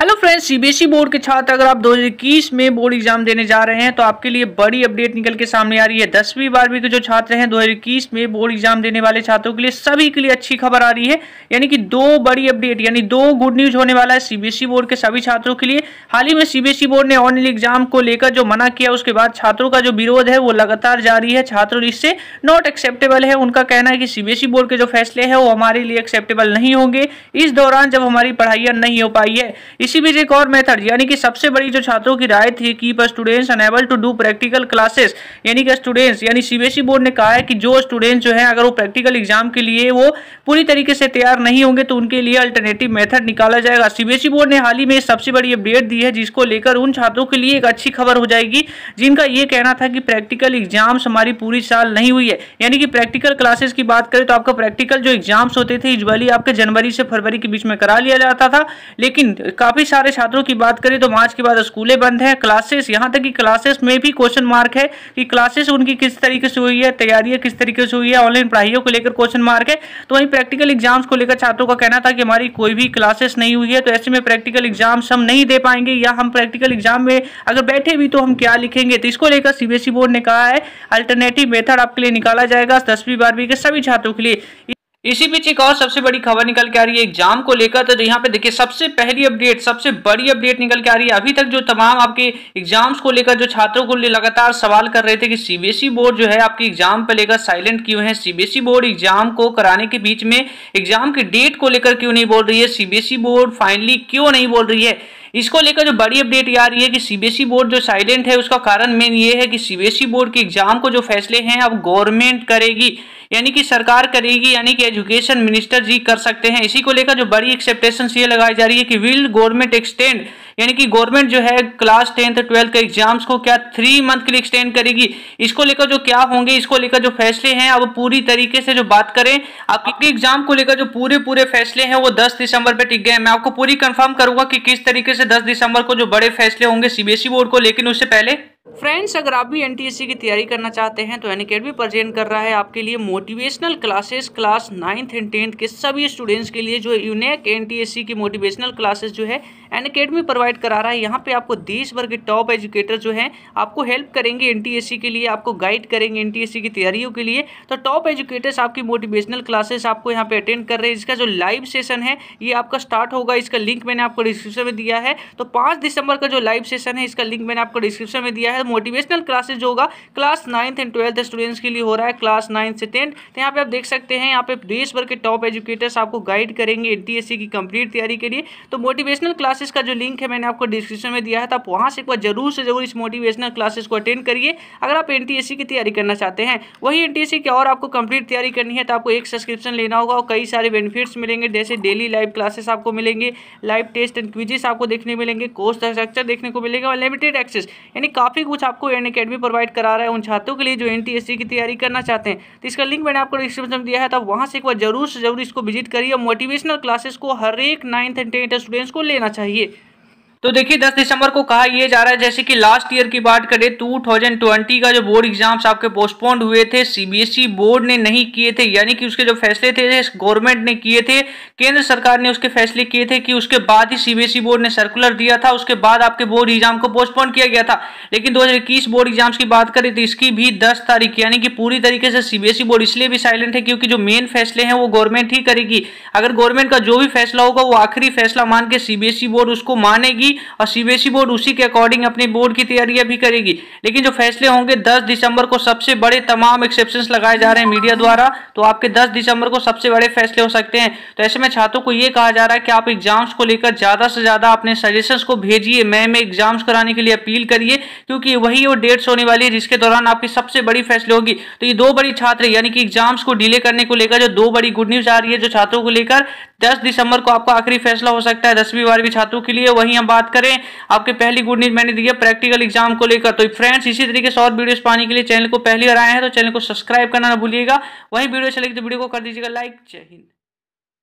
hello friends CBSE board के छात्र अगर आप 2021 में बोर्ड एग्जाम देने जा रहे हैं तो आपके लिए बड़ी अपडेट निकल के सामने आ रही है दसवीं बारहवीं के जो छात्र हैं 2021 में बोर्ड एग्जाम देने वाले छात्रों के लिए सभी के लिए अच्छी खबर आ रही है यानी कि दो बड़ी अपडेट यानी दो गुड न्यूज होने वाला है सीबीएसई बोर्ड e के सभी छात्रों के लिए हाल ही में सीबीएसई बोर्ड e ने ऑनलाइन एग्जाम को लेकर जो मना किया उसके बाद छात्रों का जो विरोध है वो लगातार जारी है छात्र इससे नॉट एक्सेप्टेबल है उनका कहना है कि सीबीएसई बोर्ड e के जो फैसले हैं वो हमारे लिए एक्सेप्टेबल नहीं होंगे इस दौरान जब हमारी पढ़ाइयाँ नहीं हो पाई है किसी भी एक और मेथड यानी कि सबसे बड़ी जो छात्रों की राय थी keep students enable to do practical classes यानी कि स्टूडेंट्स यानी सीबीएसई बोर्ड e ने कहा है कि जो स्टूडेंट्स जो है अगर वो प्रैक्टिकल एग्जाम के लिए वो पूरी तरीके से तैयार नहीं होंगे तो उनके लिए अल्टरनेटिव मेथड निकाला जाएगा सीबीएसई बोर्ड e ने हाल ही में सबसे बड़ी अपडेट दी है जिसको लेकर उन छात्रों के लिए एक अच्छी खबर हो जाएगी जिनका ये कहना था कि प्रैक्टिकल एग्जाम्स हमारी पूरी साल नहीं हुई है यानी कि प्रैक्टिकल क्लासेस की बात करें तो आपका प्रैक्टिकल जो एग्जाम्स होते थे यूजली आपके जनवरी से फरवरी के बीच में करा लिया जाता था लेकिन काफ़ी सारे छात्रों की बात करें तो मार्च के बाद स्कूलें बंद है क्लासेस यहाँ तक कि क्लासेस में भी क्वेश्चन मार्क है कि क्लासेस उनकी किस तरीके से हुई है तैयारियां किस तरीके से हुई है ऑनलाइन पढ़ाइयों को लेकर क्वेश्चन मार्क है तो वहीं प्रैक्टिकल एग्जाम्स को लेकर छात्रों का कहना था कि हमारी कोई भी क्लासेस नहीं हुई है तो ऐसे में प्रैक्टिकल एग्जाम्स हम नहीं दे पाएंगे या हम प्रैक्टिकल एग्जाम में अगर बैठे भी तो हम क्या लिखेंगे तो इसको लेकर सीबीएसई बोर्ड e ने कहा है अल्टरनेटिव मेथड आपके लिए निकाला जाएगा दसवीं बारहवीं के सभी छात्रों के लिए इसी बीच एक और सबसे बड़ी खबर निकल के आ रही है एग्जाम को लेकर तो यहाँ पे देखिए सबसे पहली अपडेट सबसे बड़ी अपडेट निकल के आ रही है अभी तक जो तमाम आपके एग्जाम्स को लेकर जो छात्रों को लगातार सवाल कर रहे थे कि सीबीएसई e बोर्ड जो है आपके एग्जाम पर लेकर साइलेंट क्यों है सीबीएसई e बोर्ड एग्जाम को कराने के बीच में एग्जाम की डेट को लेकर क्यों नहीं बोल रही है सीबीएसई e बोर्ड फाइनली क्यों नहीं बोल रही है इसको लेकर जो बड़ी अपडेट रही है कि सीबीएसई बोर्ड e जो साइलेंट है उसका कारण मेन ये है कि सीबीएसई बोर्ड के एग्जाम को जो फैसले हैं अब गवर्नमेंट करेगी यानी कि सरकार करेगी यानी कि एजुकेशन मिनिस्टर जी कर सकते हैं इसी को लेकर जो बड़ी एक्सेप्टेशन ये लगाई जा रही है कि विल गवर्नमेंट एक्सटेंड यानी कि गवर्नमेंट जो है क्लास टेंथ ट्वेल्थ के एग्जाम्स को क्या थ्री मंथ के लिए एक्सटेंड करेगी इसको लेकर जो क्या होंगे इसको लेकर जो फैसले हैं अब पूरी तरीके से जो बात करें आपके एग्जाम को लेकर जो पूरे पूरे फैसले हैं वो दस दिसंबर पर टिक गए मैं आपको पूरी कंफर्म करूंगा कि किस तरीके से दस दिसंबर को जो बड़े फैसले होंगे सीबीएसई बोर्ड e को लेकिन उससे पहले फ्रेंड्स अगर आप भी एन की तैयारी करना चाहते हैं तो एन अकेडमी प्रजेंट कर रहा है आपके लिए motivational classes class ninth and tenth के सभी स्टूडेंट्स के लिए जो यूनेक एन की मोटिवेशनल क्लासेस जो है एन अकेडमी प्रोवाइड करा रहा है यहाँ पे आपको देश भर के टॉप एजुकेटर जो हैं आपको हेल्प करेंगे एन के लिए आपको गाइड करेंगे एन की तैयारियों के लिए तो टॉप एजुकेटर्स आपकी मोटिवेशनल क्लासेस आपको यहाँ पे अटेंड कर रहे हैं इसका जो लाइव सेशन है ये आपका स्टार्ट होगा इसका लिंक मैंने आपको डिस्क्रिप्शन में दिया है तो पाँच दिसंबर का जो लाइव सेशन है इसका लिंक मैंने आपको डिस्क्रिप्शन में दिया है मोटिवेशनल क्लासेज होगा class ninth and twelfth students के लिए हो रहा है क्लास नाइन्थ से टेंथ तो यहाँ पे आप देख सकते हैं यहाँ पे देश भर के टॉप एजुकेटर्स आपको गाइड करेंगे एन की कंप्लीट तैयारी के लिए तो मोटिवेशनल क्लासेस का जो लिंक है मैंने आपको डिस्क्रिप्शन में दिया है तो आप वहाँ से एक बार जरूर से जरूर इस मोटिवेशनल क्लासेस को अटेंड करिए अगर आप एन की तैयारी करना चाहते हैं वही एन की और आपको कंप्लीट तैयारी करनी है तो आपको एक सब्सक्रिप्शन लेना होगा और कई सारे बेनिफिट्स मिलेंगे जैसे डेली लाइव क्लासेस आपको मिलेंगे लाइव टेस्ट एंड क्विजेस आपको देखने मिलेंगे कोर्स स्ट्रक्चर देखने को मिलेगा और लिमिटेड एक्सेस यानी काफ़ी कुछ आपको एन अकेडमी प्रोवाइड करा रहा है उन छात्रों के लिए जो एन की तैयारी करना चाहते हैं तो इसका लिंक मैंने आपको डिस्क्रिप्शन में दिया है तो वहाँ से एक बार जरूर से जरूर इसको विजिट करिए मोटिवेशनल क्लासेस को हर एक नाइन्थ एंड टेंथ स्टूडेंट्स को लेना चाहिए तो देखिए 10 दिसंबर को कहा यह जा रहा है जैसे कि लास्ट ईयर की बात करें 2020 का जो बोर्ड एग्जाम्स आपके पोस्टपोन्ड हुए थे सीबीएसई बोर्ड e ने नहीं किए थे यानी कि उसके जो फैसले थे गवर्नमेंट ने किए थे केंद्र सरकार ने उसके फैसले किए थे कि उसके बाद ही सीबीएसई बोर्ड e ने सर्कुलर दिया था उसके बाद आपके बोर्ड एग्जाम को पोस्टपोन किया गया था लेकिन दो बोर्ड एग्जाम्स की बात करें तो इसकी भी दस तारीख यानी कि पूरी तरीके से सीबीएसई बोर्ड e इसलिए भी साइलेंट है क्योंकि जो मेन फैसले हैं वो गवर्नमेंट ही करेगी अगर गवर्नमेंट का जो भी फैसला होगा वो आखिरी फैसला मान के सीबीएसई बोर्ड उसको मानेगी और सीबीएसई बोर्ड उसी के अकॉर्डिंग अपने बोर्ड की तैयारियां भी करेगी लेकिन जो फैसले होंगे दस दिसंबर को सबसे बड़े तमाम एक्सेप्शन लगाए जा रहे हैं मीडिया द्वारा तो आपके दस दिसंबर को सबसे बड़े फैसले हो सकते हैं तो ऐसे में छात्रों को यह कहा जा रहा है कि आप एग्जाम्स को लेकर ज्यादा से ज्यादा अपने सजेशन को भेजिए मैम एग्जाम्स कराने के लिए अपील करिए क्योंकि वही वो डेट्स होने वाली है जिसके दौरान आपकी सबसे बड़ी फैसले होगी तो ये दो बड़ी छात्र यानी कि एग्जाम्स को डिले करने को लेकर जो दो बड़ी गुड न्यूज आ रही है जो छात्रों को लेकर 10 दिसंबर को आपका आखिरी फैसला हो सकता है दसवीं बारहवीं छात्रों के लिए वहीं हम बात करें आपके पहली गुड न्यूज मैंने दी है प्रैक्टिकल एग्जाम को लेकर तो फ्रेंड्स इसी तरीके से और वीडियोस पाने के लिए चैनल को पहली बार आए हैं तो चैनल को सब्सक्राइब करना ना भूलिएगा वहीं वीडियो चलेगी तो वीडियो को कर दीजिएगा लाइक जय हिंद